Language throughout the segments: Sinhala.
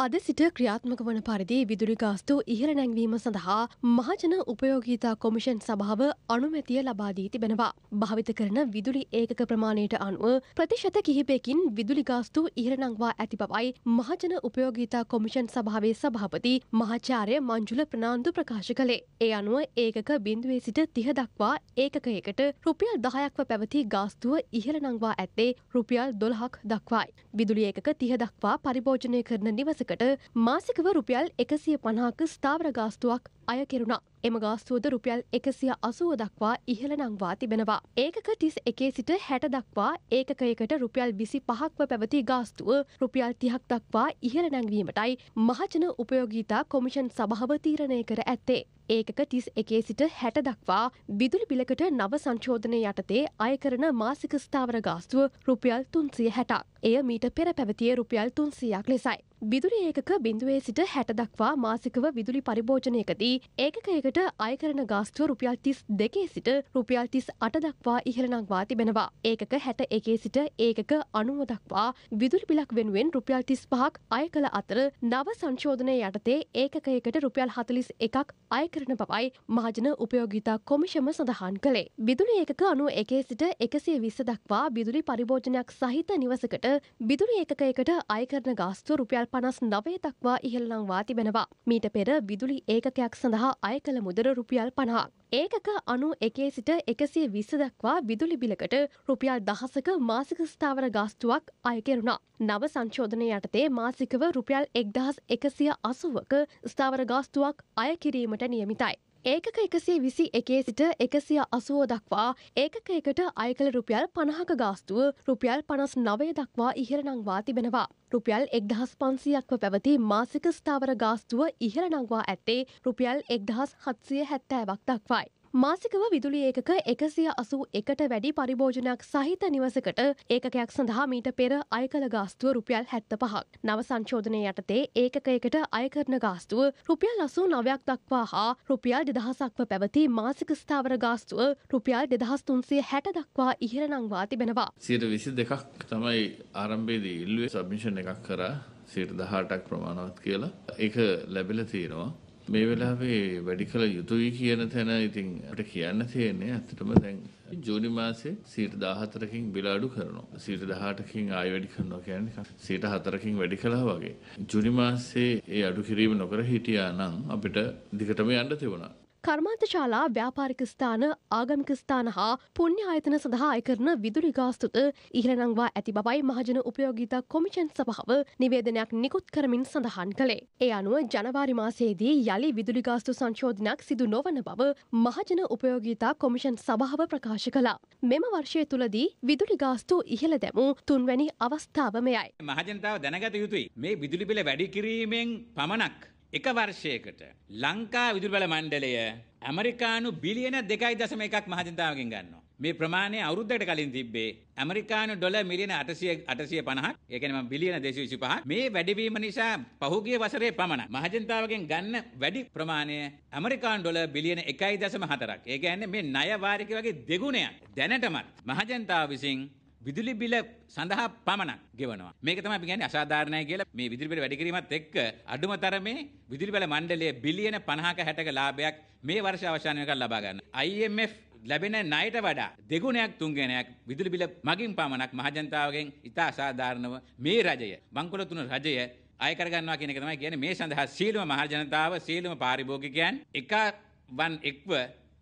අද සිට ක්‍රියාත්මක වන පරිදි විදුලි ගාස්තු ඉහළ නැංවීම සඳහා මහජන උපයෝගීතා කොමිෂන් සභාව අනුමැතිය ලබාදී තිබෙනවා. භාවිත කරන විදුලි ඒකක ප්‍රමාණයට අනුව ප්‍රතිශත කිහිපයකින් විදුලි ගාස්තු ඉහළනංවා ඇති බවයි මහජන උපයෝගීතා කොමිෂන් සභාවේ සභාපති මහාචාර්ය මංජුල ප්‍රනාන්දු ප්‍රකාශ කළේ. ඒ අනුව ඒකක බිඳුවේ සිට තිහ දක්වා ඒකකයකට රුපියල් දහයක්ව පැවති ගාස්තුව ඉහළනංවා ඇත්තේ රුපියල් දොළහක් දක්වායි. විදුලි ඒකක තිහ දක්වා පරිභෝජනය කරන නිවසක යුද්ධයකට මාසිකව රුපියල් එකසිය පණහාක ස්ථාවර ගාස්තුවක් අය කෙරුණා. එම ගාස්තුවද රුපියල් එකසිය අසුව දක්වා ඉහළ නංවා තිබෙනවා. ඒකක තිස් එකේ සිට හැට දක්වා ඒකකයකට රුපියල් විසි පහක්ව පැවති ගාස්තුව රුපියල් තිහක් දක්වා ඉහළ නැංවීමටයි මහජන උපයෝගීතා කොමිෂන් සභාව තීරණය කර ඇත්තේ. ඒකක තිස් එකේ සිට හැට දක්වා විදුලි බිලකට නව සංශෝධනය යටතේ අයකරන මාසික ස්ථාවර ගාස්තුව රුපියල් තුන්සිය හැටක්. එය මීට පෙර පැවතිය රුපියල් තුන්සියක් ලෙසයි. විදුලි ඒකක බිඳුවේ සිට හැට දක්වා මාසිකව විදුලි පරිභෝජනයකදී ඒකකයකට වෙත අයකරන ගාස්තුව රුපියල් තිස් දෙකේ සිට රුපියල් තිස් අට දක්වා ඉහළනංවා තිබෙනවා. ඒකක හැට එකේ සිට ඒකක අනුව දක්වා විදුලි පිලක් වෙනුවෙන් රුපියල් තිස් පහක් අය කළ අතර නව සංශෝධනය යටතේ ඒකකයකට රුපියල් හතලිස් එකක් අයකරන බවයි මාජන උපයෝගිතා කොමිෂම සඳහන් කළේ. විදුලි ඒකක අනුව එකේ සිට එකසේ විස්ස දක්වා විදුලි පරිභෝජනයක් සහිත නිවසකට විදුලි ඒකකයකට අයකරන ගාස්තු රුපියල් පනස් නවය දක්වා ඉහළනංවා තිබෙනවා. මීට පෙර විදුලි ඒකකයක් සඳහා අය කළ බල මුදර රුපියල් පණහක්. ඒකක අනු එකේ සිට එකසිය විස්ස දක්වා විදුලි බිලකට රුපියල් දහසක මාසික ස්ථාවර ගාස්තුවක් අයකෙරුණා. නව සංශෝධනය යටතේ මාසිකව රුපියල් එක්දහස් එකසිය අසුවක ස්ථාවර ගාස්තුවක් අයකිරීමට නියමිතයි. ඒකක එකසේ විසි එකේ සිට එකසිය අසුවෝ දක්වා ඒකක එකට අයකළ රුපියල් පණහක ගාස්තුව රුපියල් පනස් නවය දක්වා ඉහරණංවා තිබෙනවා. රුපියල් එක්දහස් පන්සියක්ව පැවති මාසික ස්ථාවර ගාස්තුව ඉහළ නංවා ඇත්තේ රුපියල් එක්දහස් හත්සිය හැත්තෑවක් දක්වයි. මාසිකව විදුලි ඒකක එකසිය අසූ එකට වැඩි පරිභෝජනයක් සහිත නිවසකට ඒකයක් සඳහා මීට පෙර අයකළ ගාස්තුව රුපියල් හැත්ත පහක්. නව සංශෝධනය යටතේ ඒකකයකට අයකරන ගාස්තුව රුපියල් අසූ නවයක් දක්වා හා රුපියල් දෙදහසක්ව පැවති මාසික ස්ථාවර ගාස්තුව රුපියල් දෙදහස් තුන්සේ හැට දක්වා ඉහරනංවා තිබෙනවා. සියට විසි දෙකක් තමයි ආරම්භේදී ඉල්ලුවේ සබමිෂණ එකක් කර සියට දහටක් ප්‍රමාණවත් කියලා එක ලැබිල තියෙනවා. මේ වෙලාවේ වැඩි කළ යුතුයි කියන තැන ඉතින් අපට කියන්න තියෙන්නේ ඇත්තටම දැන් ජූනි මාසේ සීට 14කින් බිල අඩු කරනවා. සීට 18කින් ආය වැඩි කරනවා කියන්නේ සීට 4කින් වැඩි කළා වගේ. ජූනි මාසේ ඒ අඩු කිරීම නොකර හිටියා නම් අපිට දිගටම යන්න තිබුණා. කර්මාන්තශාලා ව්‍යාපාරික ස්ථාන ආගමික ස්ථාන හා පුණ්‍ය ආයතන සඳහා අය කරන විදුලි ගාස්තුද ඉහළ නංවා ඇති බවයි මහජන උපයෝගීතා කොමිෂන් සභාව නිවේදනයක් නිකුත් කරමින් සඳහන් කළේ. ඒ අනුව ජනවාරි මාසයේදී යළි විදුලි ගාස්තු සංශෝධනයක් සිදු නොවන බව මහජන උපයෝගීතා කොමිෂන් සභාව ප්‍රකාශ කළා. මෙම වර්ෂය තුලදී විදුලි ගාස්තු ඉහළ දැමූ තුන්වැනි අවස්ථාව මෙයයි. මහජනතාව දැනගත යුතුයි. මේ විදුලි බිල වැඩි කිරීමෙන් පමණක් එක වර්ෂයකට ලංකා විදුලි බල මණ්ඩලය ඇමරිකානු බිලියන 2.1ක් මහජනතාවගෙන් ගන්නවා. මේ ප්‍රමාණය අවුරුද්දකට කලින් තිබ්බේ ඇමරිකානු ඩොලර් මිලියන 800 850ක්. ඒ කියන්නේ මම බිලියන 225. මේ වැඩිවීම නිසා පහුගිය වසරේ පමණ මහජනතාවගෙන් ගන්න වැඩි ප්‍රමාණය ඇමරිකානු ඩොලර් බිලියන 1.4ක්. ඒ කියන්නේ මේ ණය වාරික වගේ දෙගුණයක් දැනටමත් මහජනතාව විසින් විදුලි බිල සඳහා පමණක් ගෙවනවා. මේක තමයි අපි කියන්නේ අසාධාරණයි කියලා. මේ විදුලි බිල වැඩි කිරීමත් එක්ක අඩුම තරමේ විදුලි බල මණ්ඩලය බිලියන 50ක 60ක ලාභයක් මේ වර්ෂ අවසාන වෙනකන් ලබා ගන්නවා. IMF ලැබෙන ණයට වඩා දෙගුණයක් තුන්ගුණයක් විදුලි බිල මගින් පමණක් මහජනතාවගෙන් ඉතා අසාධාරණව මේ රජය බංකොල තුන රජය අය කරගන්නවා කියන එක තමයි කියන්නේ මේ සඳහා සීලම මහජනතාව සීලම පාරිභෝගිකයන් එක වන් එක්ව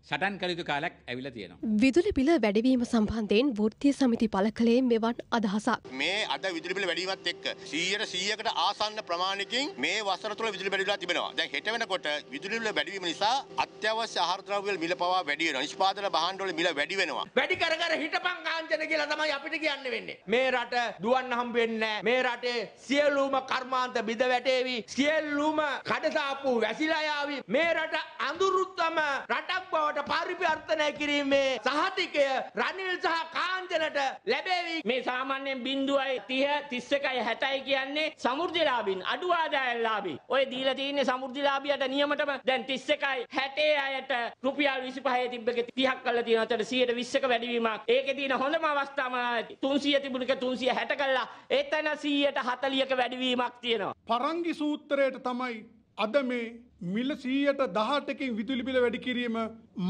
සටන් කළයුතු කාලක් ඇවිල තියෙනවා. විදුලි බිල වැඩවීම සම්බන්ධයෙන් වෘත්තිය සමිති පල කළේ මෙවන් අදහසක්. මේ අද විදුලි බිල වැඩිවත් එක්ක 100ට 100කට ආසන්න ප්‍රමාණයකින් මේ වසර තුළ විදුලි බැරිලා තිබෙනවා. දැන් හෙට වෙනකොට විදුලි බිල වැඩිවීම නිසා අත්‍යවශ්‍ය ආහාර ද්‍රව්‍ය වල මිල පවා වැඩි වෙනවා. නිෂ්පාදන භාණ්ඩ වල මිල වැඩි වෙනවා. වැඩි කර කර හිටපන් කාංචන කියලා තමයි අපිට කියන්න වෙන්නේ. මේ රට දුවන්න හම්බ වෙන්නේ නැහැ. මේ රටේ සියලුම කර්මාන්ත බිඳ වැටේවි. සියලුම කඩදාපු වැසිලා යාවි. මේ රට අඳුරුතම රටක් බව බවට පරිවර්තනය කිරීමේ සහතිකය රනිල් සහ කාන්දනට ලැබේවි. මේ සාමාන්‍යයෙන් බිඳුවයි 30 31යි 60යි කියන්නේ සමෘද්ධිලාභින් අඩු ආදායලාභී. ඔය දීලා තියෙන සමෘද්ධිලාභියට නියමටම දැන් 31යි 60 අයට රුපියල් 25 තිබ්බක 30ක් කරලා තියෙනවා. එතකොට 120ක වැඩිවීමක්. ඒකේ තියෙන හොඳම අවස්ථාව 300 තිබුණක 360 කළා. එතන 140ක වැඩිවීමක් තියෙනවා. පරංගි සූත්‍රයට තමයි අද මේ මිල සීයට දහටකින් විදුලිබිල වැඩිකිරීම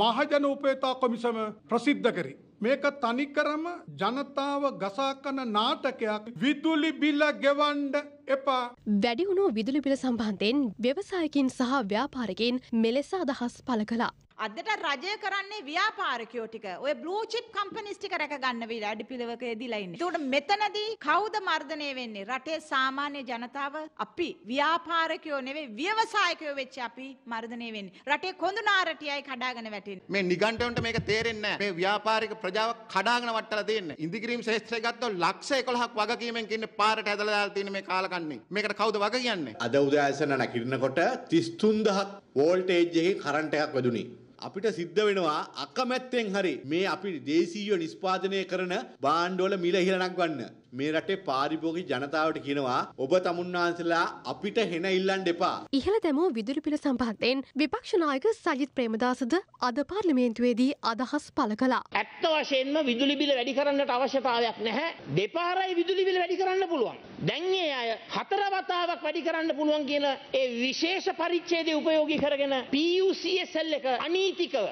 මහජන උපේතා කොමිසම ප්‍රසිද්ධ කරේ. මේක තනිකරම ජනතාව ගසා කන නාටකයක් විදුලි බිල ගෙවන්ඩ එපා. වැඩිහුණු විදුලි බිල සම්බන්ධයෙන් ව්‍යවසායකින් සහ ව්‍යාපාරකින් මෙලෙස අදහස් පළ කළා. අදට රජය කරන්නේ ව්‍යාපාරකයෝ ටික ඔය බ්ලූ චිප් කම්පනිස් ටික රැක ගන්න විදිහ අඩි පිළවක එදිලා ඉන්නේ. ඒකට මෙතනදී කවුද මර්ධනය වෙන්නේ? රටේ සාමාන්‍ය ජනතාව අපි ව්‍යාපාරකයෝ නෙවෙයි ව්‍යවසායකයෝ වෙච්ච අපි මර්ධනය වෙන්නේ. රටේ කොඳුනාරටියයි කඩාගෙන වැටෙන්නේ. මේ නිගණ්ඨවන්ට මේක තේරෙන්නේ නැහැ. මේ ව්‍යාපාරික ප්‍රජාව කඩාගෙන වටලා තියෙන්නේ. ඉන්දිකිරීම් ශේෂ්ත්‍රය ගත්තොත් ලක්ෂ 11ක් වගකීමෙන් කියන්නේ පාරට ඇදලා දාලා තියෙන මේ කාලකන්ණි කන්නේ මේකට කවුද වග කියන්නේ අද උදෑසන නැකිරනකොට 33000ක් වෝල්ටේජ් එකේ කරන්ට් එකක් වැදුනේ අපිට සිද්ධ වෙනවා අකමැත්තෙන් හරි මේ අපි දේශීය නිෂ්පාදනය කරන බාණ්ඩවල මිල ඉහළණක් ගන්න මේ රටේ පාරිභෝගික ජනතාවට කියනවා ඔබ තමුන්නාන්සලා අපිට හෙන ඉල්ලන්න එපා. ඉහළ දැමූ විදුලි පිළ සම්බන්ධයෙන් විපක්ෂ නායක සජිත් ප්‍රේමදාසද අද පාර්ලිමේන්තුවේදී අදහස් පළ කළා. ඇත්ත වශයෙන්ම විදුලි බිල වැඩි කරන්නට අවශ්‍යතාවයක් නැහැ. දෙපාරයි විදුලි බිල වැඩි කරන්න පුළුවන්. දැන් ඒ අය හතර වතාවක් වැඩි කරන්න පුළුවන් කියන ඒ විශේෂ පරිච්ඡේදය උපයෝගී කරගෙන PUCSL එක අනීතිකව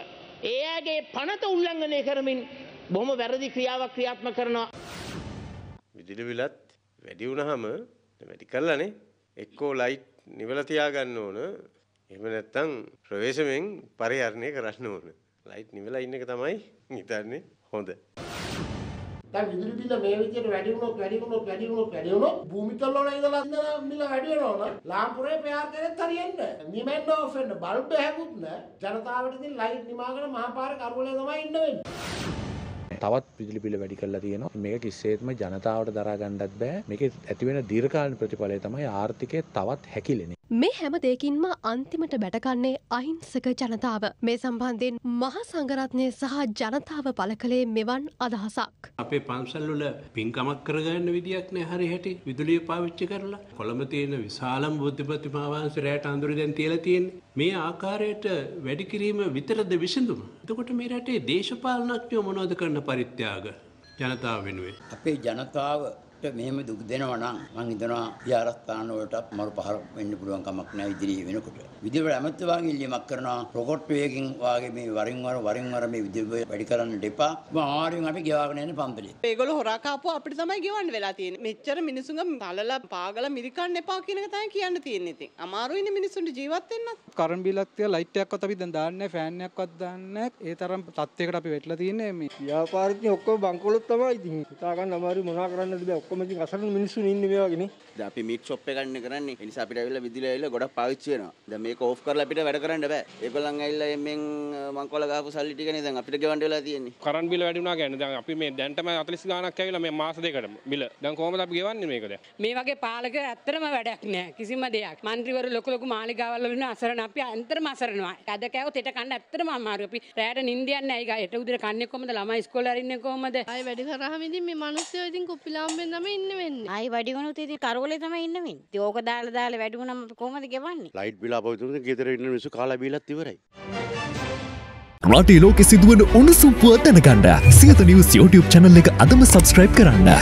ඒ අයගේ පනත උල්ලංඝනය කරමින් බොහොම වැරදි ක්‍රියාවක් ක්‍රියාත්මක කරනවා. විදුලි බිලත් වැඩි වුණාම වැඩි කළානේ එක්කෝ ලයිට් නිවලා තියාගන්න ඕන. එහෙම නැත්නම් ප්‍රවේශමෙන් පරිහරණය කරන්න ඕන. ලයිට් නිවලා ඉන්න එක තමයි හිතන්නේ හොඳ. දැන් විදුලි බිල මේ විදිහට වැඩි වුණොත් වැඩි වුණොත් වැඩි වුණොත් වැඩි වුණොත් භූමිතල වල ඉඳලා ඉඳලා මිල වැඩි වෙනවා නම් ලාම්පුරේ පෑර් කරෙත් හරියන්නේ නැහැ. නිමෙන්න ඕෆ් වෙන්න බල්බ් හැකුත් නැහැ. ජනතාවට ඉතින් ලයිට් නිමාගෙන මහපාර කරවලේ තමයි ඉන්න වෙන්නේ. තවත් විදුලි පිළ වැඩි කරලා තියෙනවා. මේක කිසිසේත්ම ජනතාවට දරා ගන්නත් බෑ. මේකේ ඇතිවෙන දීර්ඝකාලීන ප්‍රතිඵලය තමයි ආර්ථිකය තවත් හැකිලෙන. මේ හැම දෙයකින්ම අන්තිමට බැටකන්නේ අහිංසක ජනතාව. මේ සම්බන්ධයෙන් මහා සංඝරත්නය සහ ජනතාව පළ කළේ මෙවන් අදහසක්. අපේ පන්සල්වල පින්කමක් කරගන්න විදියක් නෑ හරි හැටි විදුලිය පාවිච්චි කරලා. කොළඹ තියෙන විශාලම බුද්ධ ප්‍රතිමාවන්සේ රැට අඳුර දැන් තියලා තියෙන්නේ. මේ ආකාරයට වැඩි කිරීම විතරද විසඳුම. එතකොට මේ රටේ දේශපාලනඥයෝ මොනවද කරන්න පරිත්‍යාග ජනතාව වෙනුවේ. අපේ ජනතාව මෙහෙම දුක් දෙනවා නම් මං හිතනවා විහාරස්ථාන වලට මරු පහර වෙන්න පුළුවන් කමක් නැහැ ඉදිරියේ වෙනකොට. විදුලි ඇමති වාගේ ඉල්ලීමක් කරනවා රොකට් වේගින් වාගේ මේ වරින් වර වරින් වර මේ විදුලි වැඩි කරන්න දෙපා. මාරුන් අපි ගෙවාගෙන යන්නේ පම්පලේ. ඒගොල්ලෝ හොරා කාපුව අපිට තමයි ගෙවන්න වෙලා තියෙන්නේ. මෙච්චර මිනිසුන්ග තලලා පාගලා මිරිකන්න එපා කියන එක තමයි කියන්න තියෙන්නේ ඉතින්. අමාරුයිනේ මිනිසුන්ට ජීවත් වෙන්න. කරන් බිලක් තියලා ලයිට් එකක්වත් අපි දැන් දාන්නේ නැහැ, ෆෑන් එකක්වත් දාන්නේ නැහැ. ඒ තරම් තත්යකට අපි වැටලා තියෙන්නේ මේ. ව්‍යාපාරිකයන් ඔක්කොම බංකොලොත් තමයි ඉතින්. හිතා ගන්න අමාරුයි මොනා කරන්නද බෑ. ඔක්කොම ඉතින් අසරණ මිනිස්සු ඉන්නේ මේ වගේනේ. දැන් අපි මීට් ෂොප් එක ගන්න කරන්නේ. ඒ නිසා අපිට ඇවිල්ලා විදුලිය ඇවිල්ලා ගොඩක් පාවිච්චි වෙනවා. දැන් මේක ඕෆ් කරලා අපිට වැඩ කරන්න බෑ. ඒගොල්ලන් ඇවිල්ලා එම්ෙන් මංකොල ගහපු සල්ලි ටිකනේ දැන් අපිට ගෙවන්න වෙලා තියෙන්නේ. කරන් බිල වැඩි වුණා කියන්නේ දැන් අපි මේ දැන්ටම 40 ගාණක් ඇවිල්ලා මේ මාස දෙකටම බිල. දැන් කොහොමද අපි ගෙවන්නේ මේක දැන්? මේ වගේ පාලක ඇත්තටම වැඩක් නෑ. කිසිම දෙයක්. മന്ത്രിවරු ලොකු ලොකු මාලිගාවල් වලින් අසරණ අපි අන්තරම අසරණවා. අද කෑවොත් හෙට කන්න ඇත්තටම අමාරු. අපි රැයට නිින්ද යන්නේ ඇයි ගා. හෙට උදේ කන්නේ කොහමද? ළමයි ඉස්කෝලේ අරින්නේ කොහමද? අය වැඩි කරාම ඉතින් මේ මිනිස්සු ඉතින් කුපිලාම් වෙන තමයි ඉන්න වෙන්නේ. ආයි වැඩි වුණොත් ඉතින් කරවලේ තමයි ඉන්න වෙන්නේ. ඉතින් ඕක දාලා දාලා වැඩි වුණාම අපි කොහොමද ගෙවන්නේ? ලයිට් බිල අපව විතරද ගෙදර ඉන්න මිනිස්සු කාලා බීලත් ඉවරයි. රටේ ලෝකෙ සිදුවන උණුසුම් පුව දැනගන්න සියත නිවුස් YouTube channel එක අදම subscribe කරන්න.